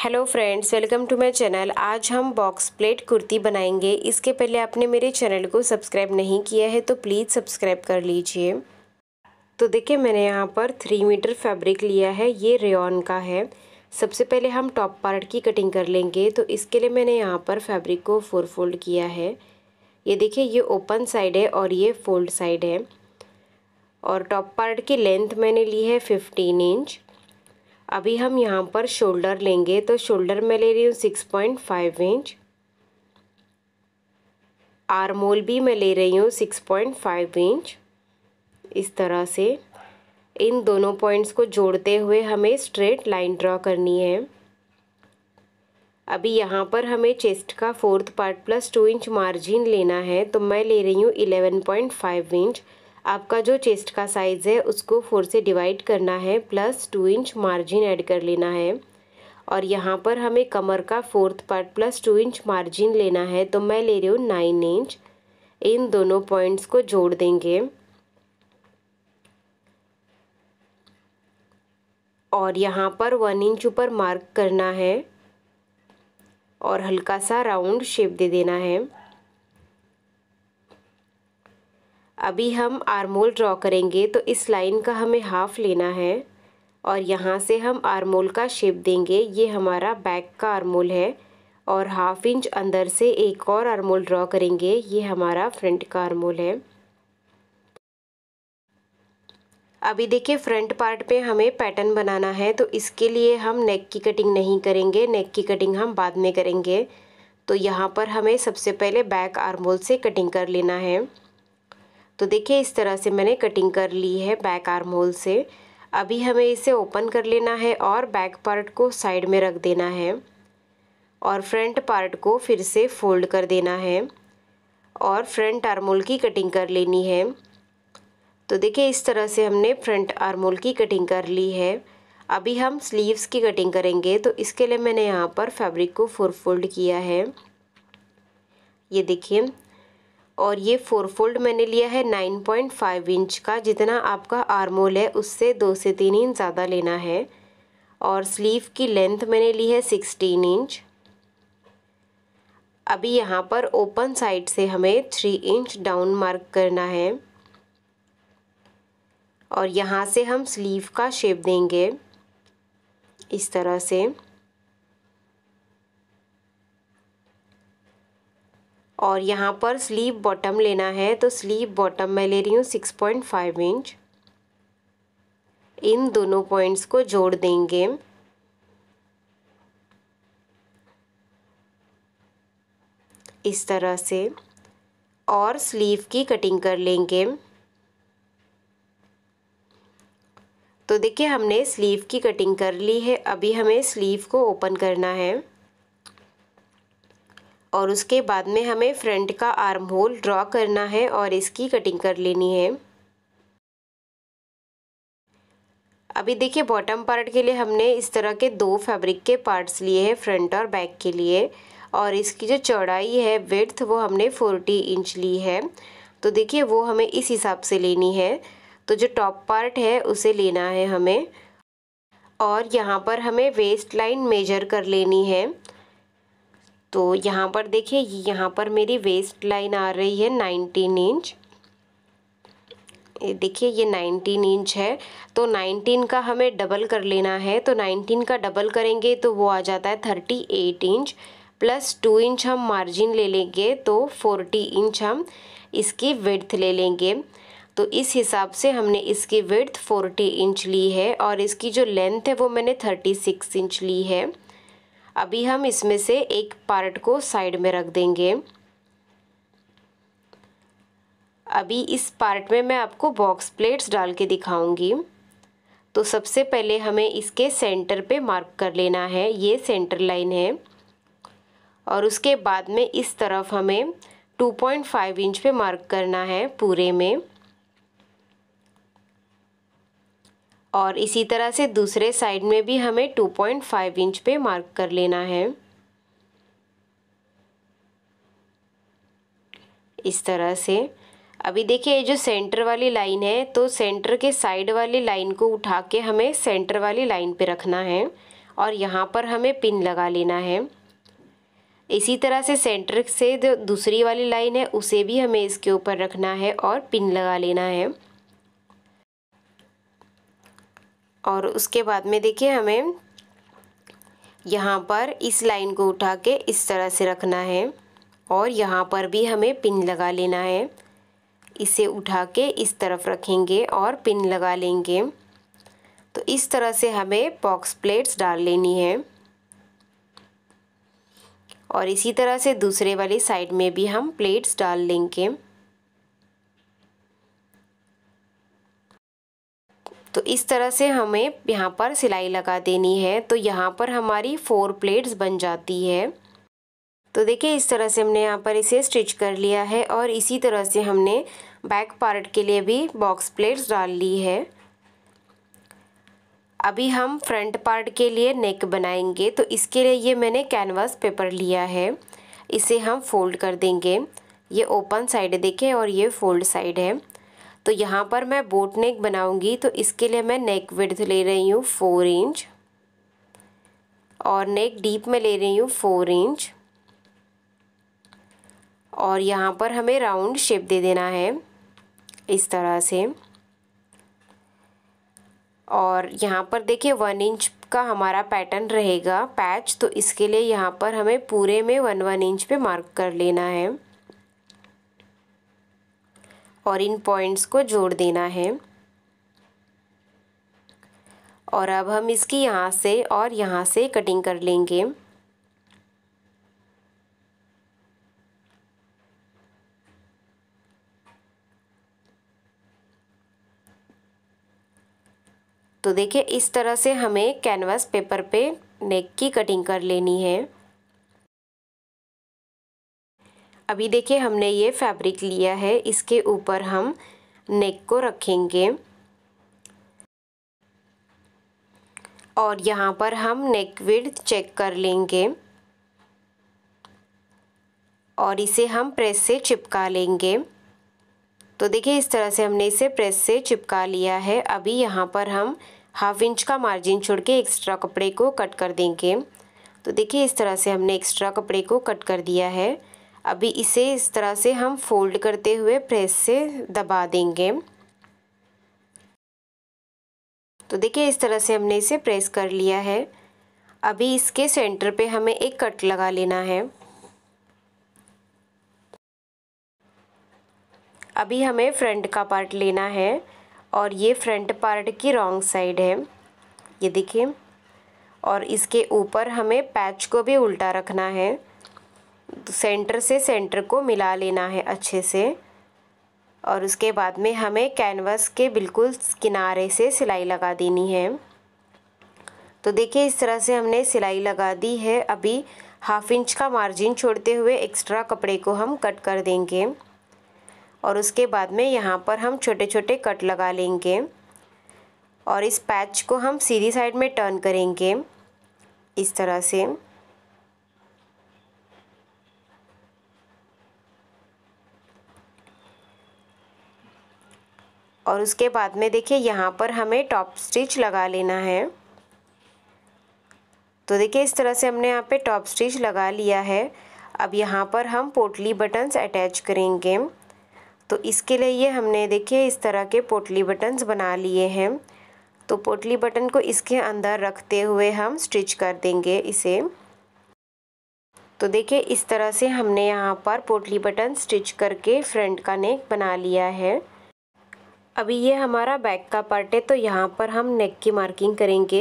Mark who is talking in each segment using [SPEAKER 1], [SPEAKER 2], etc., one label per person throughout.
[SPEAKER 1] hello friends welcome to my channel आज हम box plate kurti बनाएंगे इसके पहले आपने मेरे चैनल को सब्सक्राइब नहीं किया है तो प्लीज़ सब्सक्राइब कर लीजिए तो देखिए मैंने यहाँ पर थ्री मीटर फैब्रिक लिया है ये रेन का है सबसे पहले हम टॉप पार्ट की कटिंग कर लेंगे तो इसके लिए मैंने यहाँ पर फैब्रिक को फोर फोल्ड किया है ये देखिए ये ओपन साइड है और ये फोल्ड साइड है और टॉप पार्ट की लेंथ मैंने ली है फिफ्टीन इंच अभी हम यहाँ पर शोल्डर लेंगे तो शोल्डर में ले रही हूँ six point five inch armhole भी मैं ले रही हूँ सिक्स पॉइंट फाइव इंच इस तरह से इन दोनों पॉइंट्स को जोड़ते हुए हमें स्ट्रेट लाइन ड्रॉ करनी है अभी यहाँ पर हमें चेस्ट का fourth part plus two inch margin लेना है तो मैं ले रही हूँ इलेवन पॉइंट फाइव इंच आपका जो चेस्ट का साइज़ है उसको फोर से डिवाइड करना है plus two inch margin add कर लेना है और यहाँ पर हमें कमर का fourth part plus two inch margin लेना है तो मैं ले रही हूँ नाइन इंच इन दोनों पॉइंट्स को जोड़ देंगे और यहाँ पर वन इंच ऊपर मार्क करना है और हल्का सा राउंड शेप दे देना है अभी हम आरमोल ड्रॉ करेंगे तो इस लाइन का हमें हाफ लेना है और यहाँ से हम आरमोल का शेप देंगे ये हमारा बैक का आरमोल है और हाफ इंच अंदर से एक और आरमोल ड्रॉ करेंगे ये हमारा फ्रंट का आरमोल है अभी देखिए फ्रंट पार्ट पे हमें पैटर्न बनाना है तो इसके लिए हम नेक की कटिंग नहीं करेंगे नेक की कटिंग हम बाद में करेंगे तो यहाँ पर हमें सबसे पहले बैक आरमोल से कटिंग कर लेना है तो देखिए इस तरह से मैंने कटिंग कर ली है बैक आर्म होल से अभी हमें इसे ओपन कर लेना है और बैक पार्ट को साइड में रख देना है और फ्रंट पार्ट को फिर से फोल्ड कर देना है और फ्रंट आर्मोल की कटिंग कर लेनी है तो देखिए इस तरह से हमने फ्रंट आर्मोल की कटिंग कर ली है अभी हम स्लीव्स की कटिंग करेंगे तो इसके लिए मैंने यहाँ पर फैब्रिक को फोर फोल्ड किया है ये देखिए और ये फोर फोल्ड मैंने लिया है नाइन पॉइंट फाइव इंच का जितना आपका आर्मोल है उससे दो से तीन इंच ज़्यादा लेना है और स्लीव की लेंथ मैंने ली है सिक्सटीन इंच अभी यहाँ पर ओपन साइड से हमें थ्री इंच डाउन मार्क करना है और यहाँ से हम स्लीव का शेप देंगे इस तरह से और यहाँ पर स्लीव बॉटम लेना है तो स्लीव बॉटम मैं ले रही हूँ सिक्स पॉइंट फाइव इंच इन दोनों पॉइंट्स को जोड़ देंगे इस तरह से और स्लीव की कटिंग कर लेंगे तो देखिए हमने स्लीव की कटिंग कर ली है अभी हमें स्लीव को ओपन करना है और उसके बाद में हमें फ्रंट का आर्म होल ड्रॉ करना है और इसकी कटिंग कर लेनी है अभी देखिए बॉटम पार्ट के लिए हमने इस तरह के दो फैब्रिक के पार्ट्स लिए हैं फ्रंट और बैक के लिए और इसकी जो चौड़ाई है विड्थ वो हमने फोर्टी इंच ली है तो देखिए वो हमें इस हिसाब से लेनी है तो जो टॉप पार्ट है उसे लेना है हमें और यहाँ पर हमें वेस्ट लाइन मेजर कर लेनी है तो यहाँ पर देखिए यहाँ पर मेरी वेस्ट लाइन आ रही है नाइनटीन इंच देखिए ये नाइनटीन इंच है तो नाइनटीन का हमें डबल कर लेना है तो नाइनटीन का डबल करेंगे तो वो आ जाता है thirty eight inch plus two inch हम मार्जिन ले लेंगे तो फोर्टी इंच हम इसकी विड्थ ले लेंगे तो इस हिसाब से हमने इसकी विड्थ फोर्टी इंच ली है और इसकी जो लेंथ है वो मैंने थर्टी सिक्स इंच ली है अभी हम इसमें से एक पार्ट को साइड में रख देंगे अभी इस पार्ट में मैं आपको बॉक्स प्लेट्स डाल के दिखाऊंगी तो सबसे पहले हमें इसके सेंटर पे मार्क कर लेना है ये सेंटर लाइन है और उसके बाद में इस तरफ हमें 2.5 इंच पे मार्क करना है पूरे में और इसी तरह से दूसरे साइड में भी हमें 2.5 इंच पे मार्क कर लेना है इस तरह से अभी देखिए ये जो सेंटर वाली लाइन है तो सेंटर के साइड वाली लाइन को उठा के हमें सेंटर वाली लाइन पे रखना है और यहाँ पर हमें पिन लगा लेना है इसी तरह से सेंटर से जो दूसरी वाली लाइन है उसे भी हमें इसके ऊपर रखना है और पिन लगा लेना है और उसके बाद में देखिए हमें यहाँ पर इस लाइन को उठा के इस तरह से रखना है और यहाँ पर भी हमें पिन लगा लेना है इसे उठा के इस तरफ रखेंगे और पिन लगा लेंगे तो इस तरह से हमें बॉक्स प्लेट्स डाल लेनी है और इसी तरह से दूसरे वाली साइड में भी हम प्लेट्स डाल लेंगे तो इस तरह से हमें यहाँ पर सिलाई लगा देनी है तो यहाँ पर हमारी फोर प्लेट्स बन जाती है तो देखिए इस तरह से हमने यहाँ पर इसे स्टिच कर लिया है और इसी तरह से हमने बैक पार्ट के लिए भी बॉक्स प्लेट्स डाल ली है अभी हम फ्रंट पार्ट के लिए नेक बनाएंगे तो इसके लिए ये मैंने कैनवास पेपर लिया है इसे हम फोल्ड कर देंगे ये ओपन साइड देखें और ये फोल्ड साइड है तो यहाँ पर मैं बोट नेक बनाऊँगी तो इसके लिए मैं नेक विड्थ ले रही हूँ फोर इंच और नेक डीप में ले रही हूँ फोर इंच और यहाँ पर हमें राउंड शेप दे देना है इस तरह से और यहाँ पर देखिए वन इंच का हमारा पैटर्न रहेगा पैच तो इसके लिए यहाँ पर हमें पूरे में वन वन इंच पे मार्क कर लेना है और इन पॉइंट्स को जोड़ देना है और अब हम इसकी यहाँ से और यहाँ से कटिंग कर लेंगे तो देखिए इस तरह से हमें कैनवास पेपर पे नेक की कटिंग कर लेनी है अभी देखिए हमने ये फैब्रिक लिया है इसके ऊपर हम नेक को रखेंगे और यहाँ पर हम नेक विड चेक कर लेंगे और इसे हम प्रेस से चिपका लेंगे तो देखिए इस तरह से हमने इसे प्रेस से चिपका लिया है अभी यहाँ पर हम हाफ इंच का मार्जिन छोड़ के एक्स्ट्रा कपड़े को कट कर देंगे तो देखिए इस तरह से हमने एक्स्ट्रा कपड़े को कट कर दिया है अभी इसे इस तरह से हम फोल्ड करते हुए प्रेस से दबा देंगे तो देखिए इस तरह से हमने इसे प्रेस कर लिया है अभी इसके सेंटर पे हमें एक कट लगा लेना है अभी हमें फ्रंट का पार्ट लेना है और ये फ्रंट पार्ट की रॉन्ग साइड है ये देखिए और इसके ऊपर हमें पैच को भी उल्टा रखना है सेंटर से सेंटर को मिला लेना है अच्छे से और उसके बाद में हमें कैनवास के बिल्कुल किनारे से सिलाई लगा देनी है तो देखिए इस तरह से हमने सिलाई लगा दी है अभी हाफ इंच का मार्जिन छोड़ते हुए एक्स्ट्रा कपड़े को हम कट कर देंगे और उसके बाद में यहाँ पर हम छोटे छोटे कट लगा लेंगे और इस पैच को हम सीधी साइड में टर्न करेंगे इस तरह से और उसके बाद में देखिए यहाँ पर हमें टॉप स्टिच लगा लेना है तो देखिए इस तरह से हमने यहाँ पे टॉप स्टिच लगा लिया है अब यहाँ पर हम पोटली बटन्स अटैच करेंगे तो इसके लिए ये हमने देखिए इस तरह के पोटली बटन्स बना लिए हैं तो पोटली बटन को इसके अंदर रखते हुए हम स्टिच कर देंगे इसे तो देखिए इस तरह से हमने यहाँ पर पोटली बटन स्टिच करके फ्रंट का नेक बना लिया है अभी ये हमारा बैक का पार्ट है तो यहाँ पर हम नेक की मार्किंग करेंगे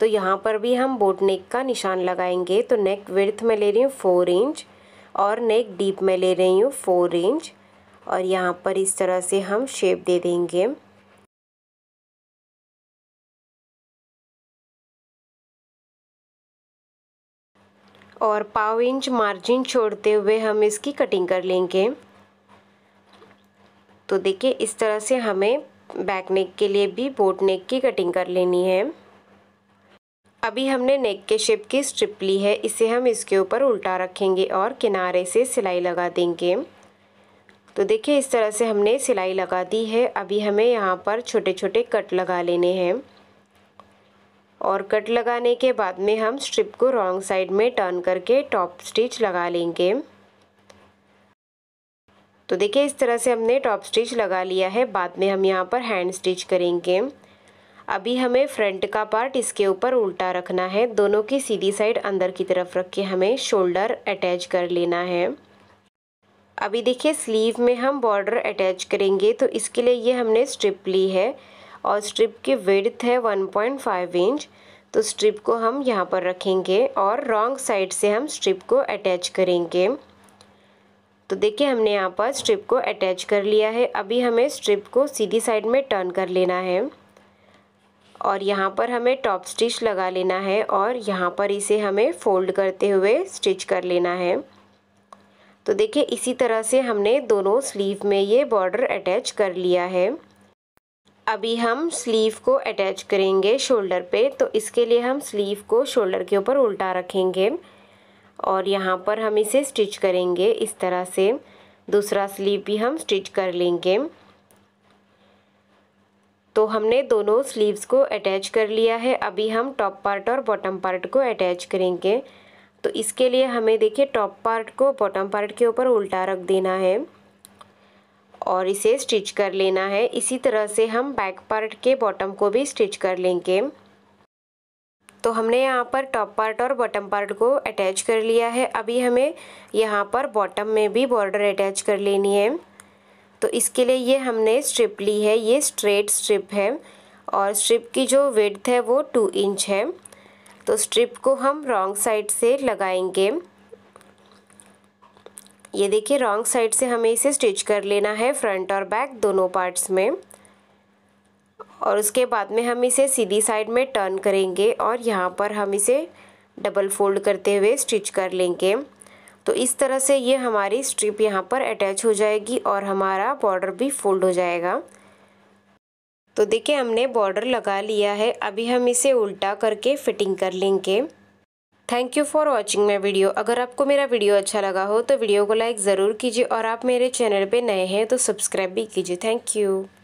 [SPEAKER 1] तो यहाँ पर भी हम बोट नेक का निशान लगाएंगे तो नेक विर्थ में ले रही हूँ फोर इंच और नेक डीप में ले रही हूँ फोर इंच और यहाँ पर इस तरह से हम शेप दे देंगे और पाव इंच मार्जिन छोड़ते हुए हम इसकी कटिंग कर लेंगे तो देखिए इस तरह से हमें बैक नेक के लिए भी बोट नेक की कटिंग कर लेनी है अभी हमने नेक के शेप की स्ट्रिप ली है इसे हम इसके ऊपर उल्टा रखेंगे और किनारे से सिलाई लगा देंगे तो देखिए इस तरह से हमने सिलाई लगा दी है अभी हमें यहाँ पर छोटे छोटे कट लगा लेने हैं और कट लगाने के बाद में हम स्ट्रिप को रॉन्ग साइड में टर्न करके टॉप स्टिच लगा लेंगे तो देखिए इस तरह से हमने टॉप स्टिच लगा लिया है बाद में हम यहाँ पर हैंड स्टिच करेंगे अभी हमें फ्रंट का पार्ट इसके ऊपर उल्टा रखना है दोनों की सीधी साइड अंदर की तरफ रख के हमें शोल्डर अटैच कर लेना है अभी देखिए स्लीव में हम बॉर्डर अटैच करेंगे तो इसके लिए ये हमने स्ट्रिप ली है और स्ट्रिप की विड्थ है 1.5 इंच तो स्ट्रिप को हम यहाँ पर रखेंगे और रॉन्ग साइड से हम स्ट्रिप को अटैच करेंगे तो देखिए हमने यहाँ पर स्ट्रिप को अटैच कर लिया है अभी हमें स्ट्रिप को सीधी साइड में टर्न कर लेना है और यहाँ पर हमें टॉप स्टिच लगा लेना है और यहाँ पर इसे हमें फोल्ड करते हुए स्टिच कर लेना है तो देखिए इसी तरह से हमने दोनों स्लीव में ये बॉर्डर अटैच कर लिया है अभी हम स्लीव को अटैच करेंगे शोल्डर पे तो इसके लिए हम स्लीव को शोल्डर के ऊपर उल्टा रखेंगे और यहाँ पर हम इसे स्टिच करेंगे इस तरह से दूसरा स्लीव भी हम स्टिच कर लेंगे तो हमने दोनों स्लीव्स को अटैच कर लिया है अभी हम टॉप पार्ट और बॉटम पार्ट को अटैच करेंगे तो इसके लिए हमें देखिए टॉप पार्ट को बॉटम पार्ट के ऊपर उल्टा रख देना है और इसे स्टिच कर लेना है इसी तरह से हम बैक पार्ट के बॉटम को भी स्टिच कर लेंगे तो हमने यहाँ पर टॉप पार्ट और बॉटम पार्ट को अटैच कर लिया है अभी हमें यहाँ पर बॉटम में भी बॉर्डर अटैच कर लेनी है तो इसके लिए ये हमने स्ट्रिप ली है ये स्ट्रेट स्ट्रिप है और स्ट्रिप की जो वेथ है वो टू इंच है तो स्ट्रिप को हम रॉन्ग साइड से लगाएंगे ये देखिए रॉन्ग साइड से हमें इसे स्टिच कर लेना है फ्रंट और बैक दोनों पार्ट्स में और उसके बाद में हम इसे सीधी साइड में टर्न करेंगे और यहाँ पर हम इसे डबल फोल्ड करते हुए स्टिच कर लेंगे तो इस तरह से ये हमारी स्ट्रिप यहाँ पर अटैच हो जाएगी और हमारा बॉर्डर भी फोल्ड हो जाएगा तो देखिए हमने बॉर्डर लगा लिया है अभी हम इसे उल्टा करके फिटिंग कर लेंगे thank you for watching my video अगर आपको मेरा वीडियो अच्छा लगा हो तो वीडियो को लाइक ज़रूर कीजिए और आप मेरे चैनल पे नए हैं तो सब्सक्राइब भी कीजिए थैंक यू